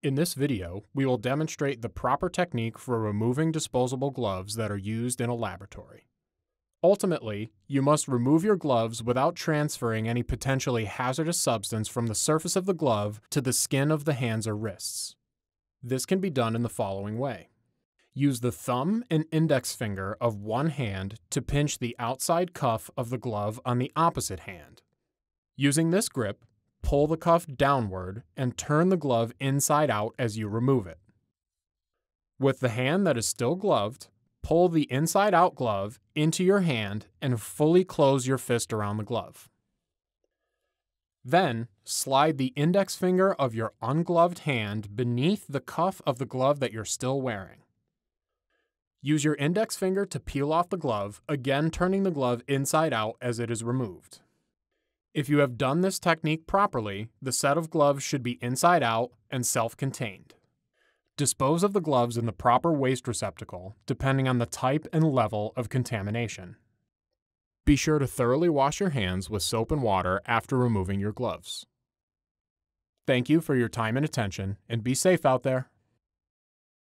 In this video, we will demonstrate the proper technique for removing disposable gloves that are used in a laboratory. Ultimately, you must remove your gloves without transferring any potentially hazardous substance from the surface of the glove to the skin of the hands or wrists. This can be done in the following way. Use the thumb and index finger of one hand to pinch the outside cuff of the glove on the opposite hand. Using this grip, pull the cuff downward and turn the glove inside out as you remove it. With the hand that is still gloved, pull the inside out glove into your hand and fully close your fist around the glove. Then, slide the index finger of your ungloved hand beneath the cuff of the glove that you're still wearing. Use your index finger to peel off the glove, again turning the glove inside out as it is removed. If you have done this technique properly, the set of gloves should be inside out and self-contained. Dispose of the gloves in the proper waste receptacle, depending on the type and level of contamination. Be sure to thoroughly wash your hands with soap and water after removing your gloves. Thank you for your time and attention, and be safe out there.